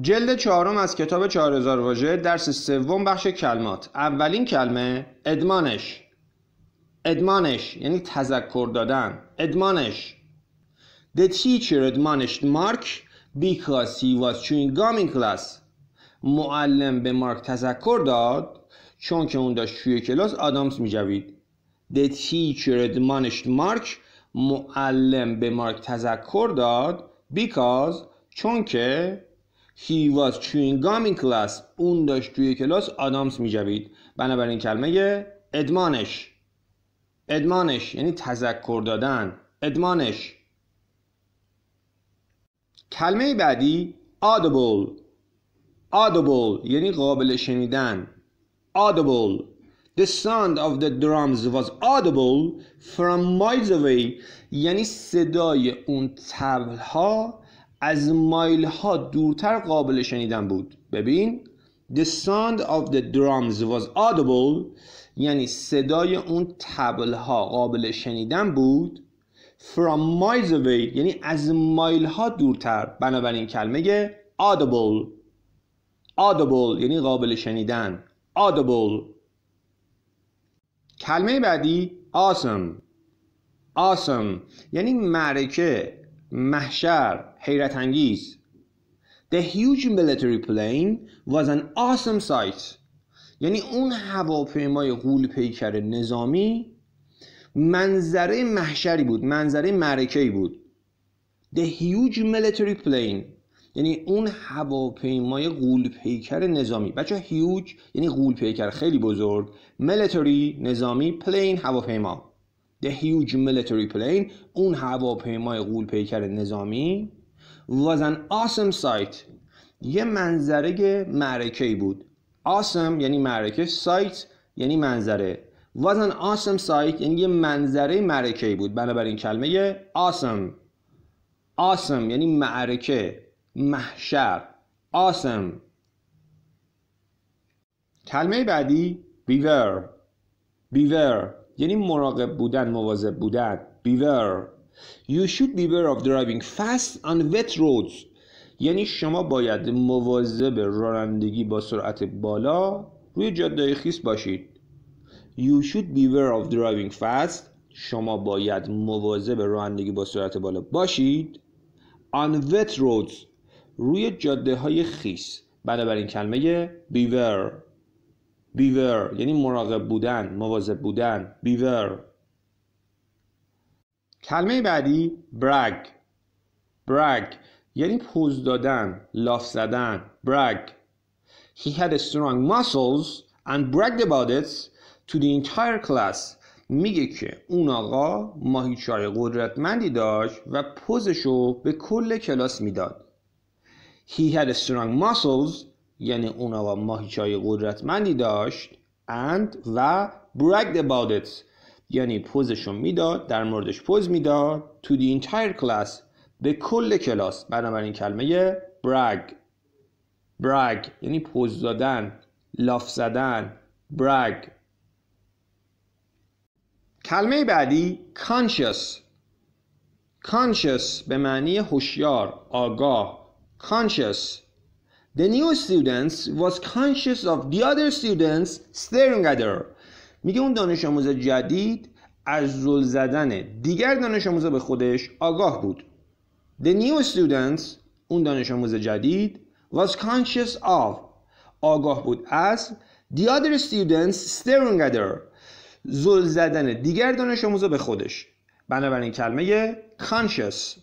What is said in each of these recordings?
جلد چهارم از کتاب 4000 واژه درس سوم بخش کلمات اولین کلمه ادمانش ادمانش یعنی تذکر دادن ادمانش The teacher admonished Mark because he was chewing gum in class معلم به مارک تذکر داد چون که اون داشت توی کلاس آدامس میجوید The teacher admonished Mark معلم به مارک تذکر داد because چون که He was chewing gum in class اون داشت توی کلاس آدامس میجوید بنابراین کلمه ادمانش ادمانش یعنی تذکر دادن ادمانش کلمه بعدی audible audible یعنی قابل شنیدن audible The sound of the drums was audible from miles away یعنی صدای اون ها از مایل ها دورتر قابل شنیدن بود ببین The sound of the drums was audible یعنی صدای اون تبل ها قابل شنیدن بود From miles away یعنی از مایل ها دورتر بنابراین کلمه audible audible یعنی قابل شنیدن audible کلمه بعدی awesome awesome یعنی معرکه محشر حیرت انگیز The huge military plane was an awesome sight یعنی اون هواپیمای غول پیکر نظامی منظره محشری بود منظره معرکه بود The huge military plane یعنی اون هواپیمای غول پیکر نظامی بچه هیوج یعنی غول پیکر خیلی بزرگ military نظامی plane هواپیما The huge military plane اون هواپیمای غول پیکر نظامی was an awesome sight یه منظره معرکه بود awesome یعنی معرکه sight یعنی منظره was an awesome sight یعنی یه منظره معرکه بود بنابراین کلمه awesome awesome یعنی معرکه محشر awesome کلمه بعدی beware beware یعنی مراقب بودن مواظب بودن بیور You should be aware of driving fast on wet roads یعنی شما باید مواظب رانندگی با سرعت بالا روی جاده خیس باشید You should be aware of driving fast شما باید مواظب رانندگی با سرعت بالا باشید On wet roads روی جاده های خیس بنابراین کلمه beware بیور یعنی مراقب بودن مواظب بودن بیور کلمه بعدی برگ برگ یعنی پوز دادن لاف زدن برگ He had strong muscles and bragged about it to the entire class میگه که اون آقا ماهیچای قدرتمندی داشت و پوزشو به کل کلاس میداد He had strong muscles یعنی اون آقا ماهیچای قدرتمندی داشت and و bragged about it یعنی پوزشون میداد در موردش پوز میداد to the entire class به کل کلاس بنابراین کلمه brag brag یعنی پوز دادن لاف زدن brag کلمه بعدی conscious conscious به معنی هوشیار آگاه conscious The new students was conscious of the other students staring at her میگه اون دانش آموز جدید از زل زدن دیگر دانش آموزا به خودش آگاه بود The new students اون دانش آموز جدید was conscious of آگاه بود از the other students staring at her زل زدن دیگر دانش آموزا به خودش بنابراین کلمه conscious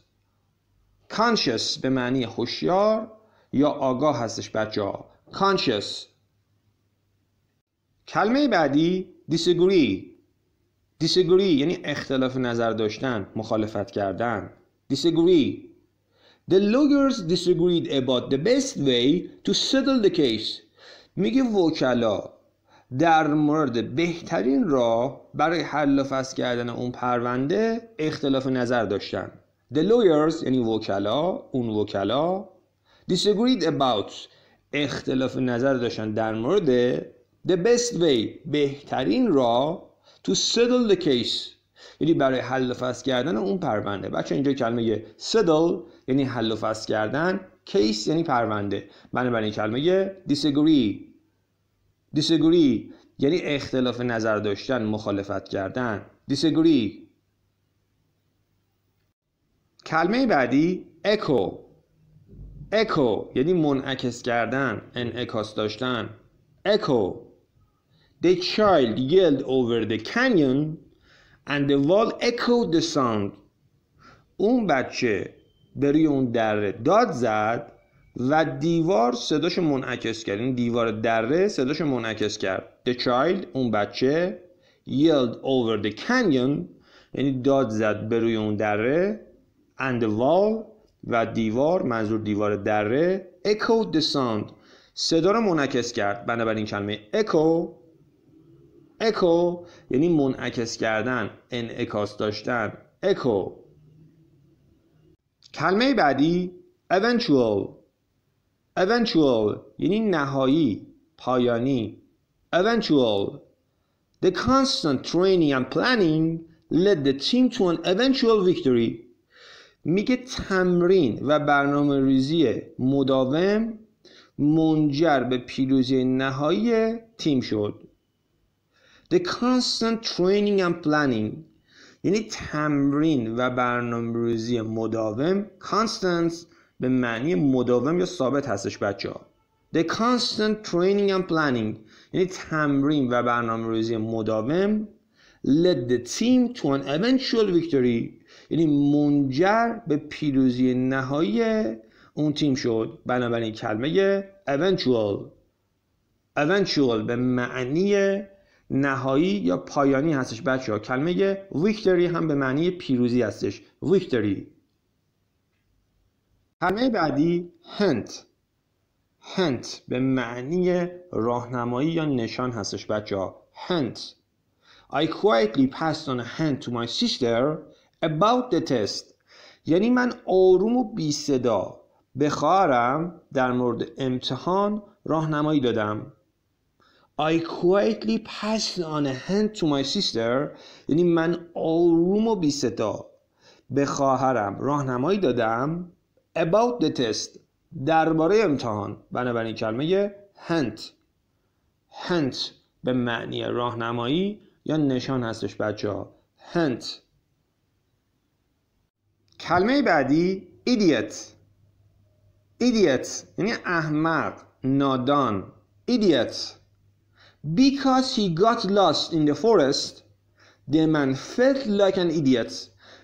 conscious به معنی هوشیار یا آگاه هستش بچه ها conscious کلمه بعدی disagree disagree یعنی اختلاف نظر داشتن مخالفت کردن disagree The lawyers disagreed about the best way to settle the case میگه وکلا در مورد بهترین راه برای حل و فصل کردن اون پرونده اختلاف نظر داشتن The lawyers یعنی وکلا اون وکلا disagreed about اختلاف نظر داشتن در مورد the best way بهترین راه to settle the case یعنی برای حل و فصل کردن اون پرونده بچه اینجا کلمه settle یعنی حل و فصل کردن case یعنی پرونده بنابراین کلمه disagree disagree یعنی اختلاف نظر داشتن مخالفت کردن disagree کلمه بعدی echo اکو یعنی منعکس کردن اکاس داشتن اکو The child yelled over the canyon and the wall echoed the sound اون بچه بری اون دره داد زد و دیوار صداش منعکس کرد این یعنی دیوار دره صداش منعکس کرد The child اون بچه yelled over the canyon یعنی داد زد بروی اون دره and the wall و دیوار منظور دیوار دره اکو د ساند صدا رو منعکس کرد بنابراین کلمه اکو اکو یعنی منعکس کردن انعکاس داشتن اکو کلمه بعدی eventual eventual یعنی نهایی پایانی eventual the constant training and planning led the team to an eventual victory میگه تمرین و برنامه ریزی مداوم منجر به پیروزی نهایی تیم شد The constant training and planning یعنی تمرین و برنامه ریزی مداوم constant به معنی مداوم یا ثابت هستش بچه ها The constant training and planning یعنی تمرین و برنامه ریزی مداوم led the team to an eventual victory یعنی منجر به پیروزی نهایی اون تیم شد بنابراین کلمه eventual eventual به معنی نهایی یا پایانی هستش بچه ها کلمه ویکتوری هم به معنی پیروزی هستش victory. کلمه بعدی hint، hint به معنی راهنمایی یا نشان هستش بچه ها hint I quietly passed on a hint to my sister about the test یعنی من آروم و بی صدا به خواهرم در مورد امتحان راهنمایی دادم I quietly passed on a hand to my sister یعنی من آروم و بی صدا به خواهرم راهنمایی دادم about the test درباره امتحان بنابراین کلمه hint hint به معنی راهنمایی یا نشان هستش بچه ها کلمه بعدی ایدیت ایدیت یعنی احمق نادان ایدیت Because he got lost in the forest the man felt like an idiot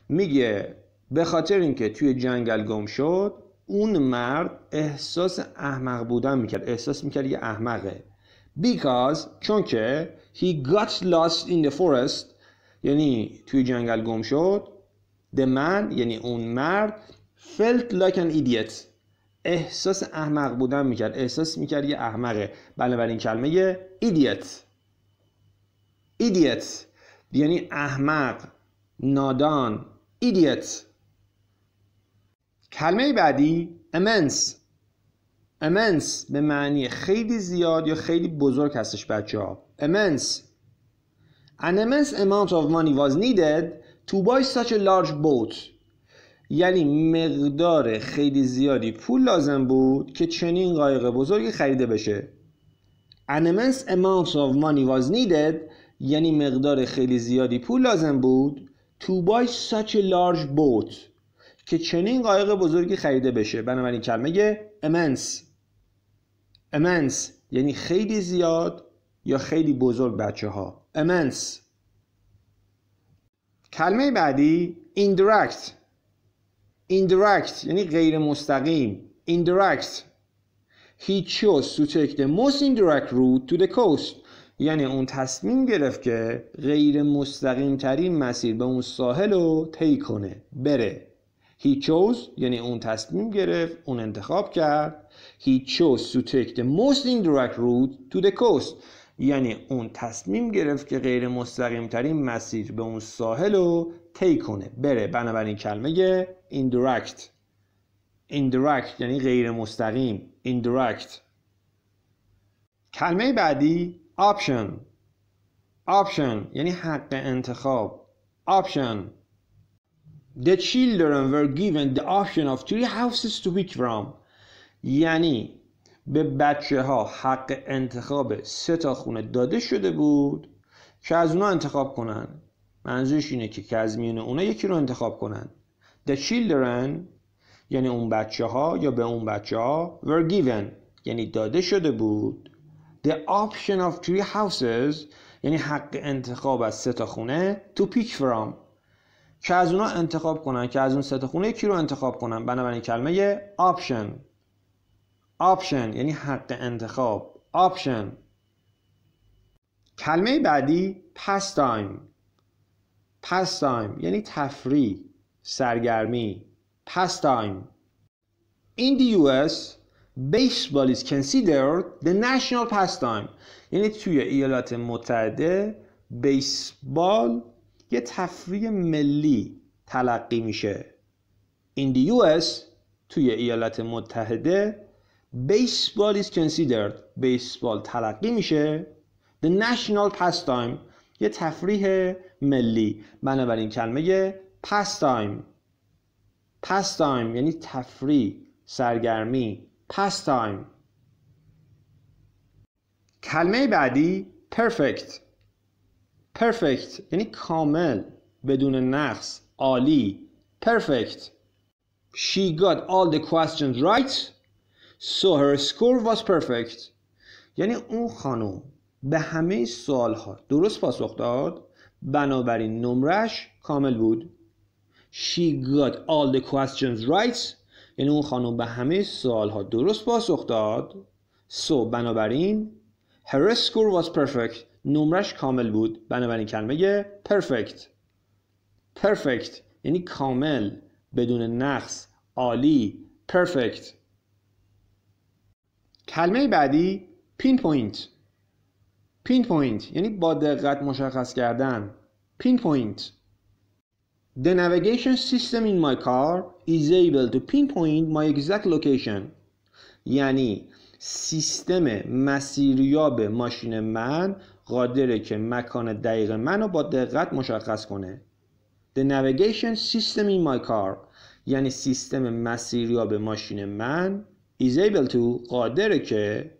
میگه به خاطر اینکه توی جنگل گم شد اون مرد احساس احمق بودن میکرد احساس میکرد یه احمقه Because چون که he got lost in the forest یعنی توی جنگل گم شد The من یعنی اون مرد felt like an idiot احساس احمق بودن میکرد احساس میکرد یه احمقه بنابراین کلمه idiot idiot یعنی احمق نادان idiot کلمه بعدی immense immense به معنی خیلی زیاد یا خیلی بزرگ هستش بچه ها immense an immense amount of money was needed تو buy such a large یعنی مقدار خیلی زیادی پول لازم بود که چنین قایق بزرگی خریده بشه An immense amount of money was needed یعنی مقدار خیلی زیادی پول لازم بود to buy such a large boat که چنین قایق بزرگی خریده بشه بنابراین کلمه immense immense یعنی خیلی زیاد یا خیلی بزرگ بچه ها immense کلمه بعدی indirect indirect یعنی غیر مستقیم indirect He chose to take the most indirect route to the coast یعنی اون تصمیم گرفت که غیر مستقیم ترین مسیر به اون ساحل رو طی کنه بره He chose یعنی اون تصمیم گرفت اون انتخاب کرد He chose to take the most indirect route to the coast یعنی اون تصمیم گرفت که غیر مستقیم ترین مسیر به اون ساحل رو طی کنه بره بنابراین کلمه indirect indirect یعنی غیر مستقیم indirect کلمه بعدی option option یعنی حق انتخاب option the children were given the option of three houses to pick from یعنی به بچه ها حق انتخاب سه تا خونه داده شده بود که از اونا انتخاب کنن منظورش اینه که, که از میون اونا یکی رو انتخاب کنن The children یعنی اون بچه ها یا به اون بچه ها were given یعنی داده شده بود The option of three houses یعنی حق انتخاب از سه تا خونه to pick from که از اونا انتخاب کنن که از اون سه تا خونه یکی رو انتخاب کنن بنابراین کلمه option option یعنی حق انتخاب option کلمه بعدی pastime pastime یعنی تفریح سرگرمی pastime In the US baseball is considered the national pastime یعنی توی ایالات متحده بیسبال یه تفریح ملی تلقی میشه In the US توی ایالات متحده بیسبال is considered بیسبال تلقی میشه The national pastime یه تفریح ملی بنابراین کلمه pastime pastime یعنی تفریح سرگرمی pastime کلمه بعدی perfect perfect یعنی کامل بدون نقص عالی perfect she got all the questions right So her score was perfect یعنی اون خانم به همه سوال ها درست پاسخ داد بنابراین نمرش کامل بود She got all the questions right یعنی اون خانم به همه سوال ها درست پاسخ داد So بنابراین Her score was perfect نمرش کامل بود بنابراین کلمه perfect perfect یعنی کامل بدون نقص عالی perfect کلمه بعدی پین پوینت پین پوینت یعنی با دقت مشخص کردن پین پوینت The navigation system in my car is able to pinpoint my exact location یعنی سیستم مسیریاب ماشین من قادره که مکان دقیق منو با دقت مشخص کنه The navigation system in my car یعنی سیستم مسیریاب ماشین من is able to قادره که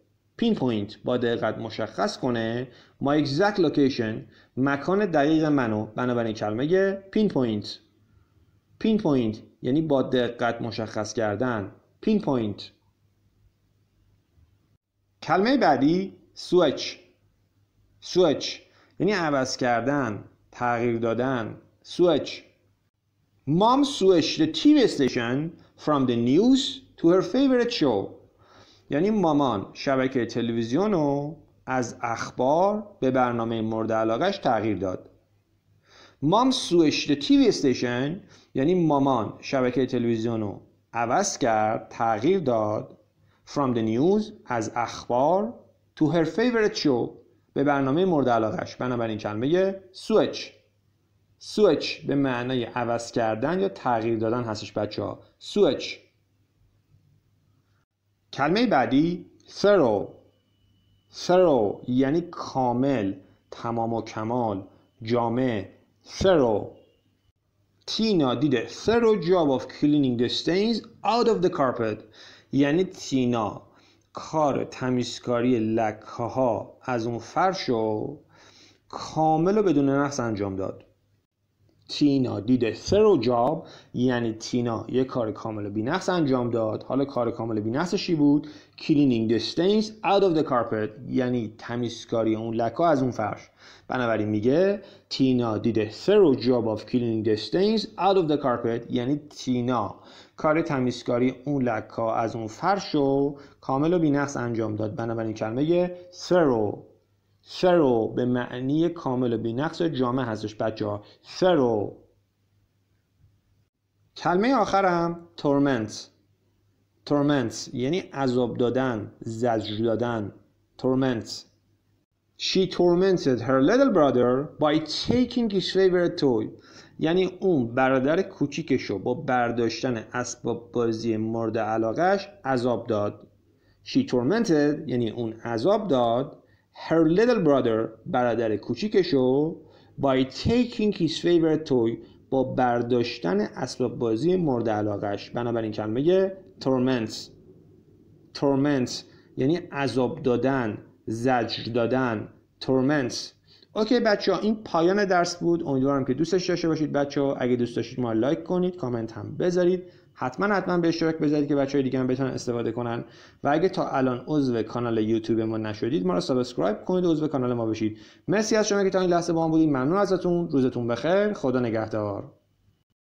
pinpoint با دقت مشخص کنه my exact location مکان دقیق منو بنابراین کلمه pinpoint pinpoint یعنی با دقت مشخص کردن pinpoint کلمه بعدی switch switch یعنی عوض کردن تغییر دادن switch مام switched the TV station from the news تو هر favorite شو، یعنی مامان شبکه تلویزیون رو از اخبار به برنامه مورد علاقش تغییر داد مام سویش تیوی استیشن یعنی مامان شبکه تلویزیون رو عوض کرد تغییر داد from the news از اخبار to her favorite show به برنامه مورد علاقش بنابراین کلمه سویچ سویچ به معنای عوض کردن یا تغییر دادن هستش بچه ها سویچ کلمه بعدی سرو سرو یعنی کامل تمام و کمال جامع سرو تینا دیده سرو جاب of cleaning the stains out of the carpet یعنی تینا کار تمیزکاری لکه ها از اون فرش رو کامل و بدون نقص انجام داد تینا دید سرو جاب یعنی تینا یه کار کامل و بینقص انجام داد حالا کار کامل و بینقصشی بود کلینینگ the stains out of the carpet یعنی تمیزکاری اون لکا از اون فرش بنابراین میگه تینا دید سرو جاب of کلینینگ the out of the carpet یعنی تینا کار تمیزکاری اون لکا از اون فرش رو کامل و بینقص انجام داد بنابراین کلمه سرو thorough به معنی کامل و بینقص جامع هستش بچه ها thorough کلمه آخرم torment torment یعنی عذاب دادن زجر دادن torment She tormented her little brother by taking his favorite toy یعنی اون برادر رو با برداشتن اسباب بازی مورد علاقش عذاب داد She tormented یعنی اون عذاب داد her little brother برادر کوچیکشو by taking his favorite toy با برداشتن اسباب بازی مورد علاقش بنابراین کلمه torments torments یعنی عذاب دادن زجر دادن torments اوکی بچه ها این پایان درس بود امیدوارم که دوستش داشته باشید بچه ها اگه دوست داشتید ما لایک کنید کامنت هم بذارید حتما حتما به اشتراک بذارید که بچه های دیگه هم بتونن استفاده کنن و اگه تا الان عضو کانال یوتیوب ما نشدید ما رو سابسکرایب کنید عضو کانال ما بشید مرسی از شما که تا این لحظه با ما بودید ممنون ازتون روزتون بخیر خدا نگهدار